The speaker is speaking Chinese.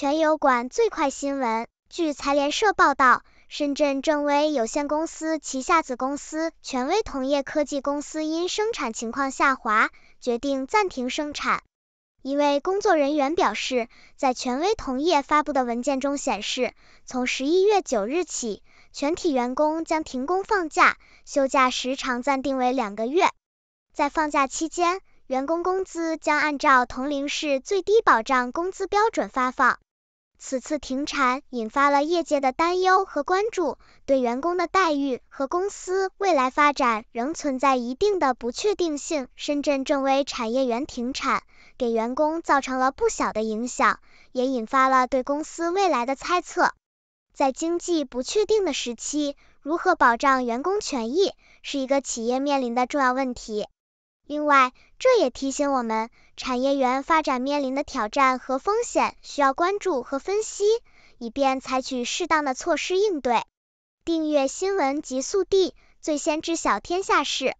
全油管最快新闻，据财联社报道，深圳正威有限公司旗下子公司权威铜业科技公司因生产情况下滑，决定暂停生产。一位工作人员表示，在权威铜业发布的文件中显示，从十一月九日起，全体员工将停工放假，休假时长暂定为两个月。在放假期间，员工工资将按照铜陵市最低保障工资标准发放。此次停产引发了业界的担忧和关注，对员工的待遇和公司未来发展仍存在一定的不确定性。深圳正威产业园停产，给员工造成了不小的影响，也引发了对公司未来的猜测。在经济不确定的时期，如何保障员工权益，是一个企业面临的重要问题。另外，这也提醒我们，产业园发展面临的挑战和风险需要关注和分析，以便采取适当的措施应对。订阅新闻极速递，最先知晓天下事。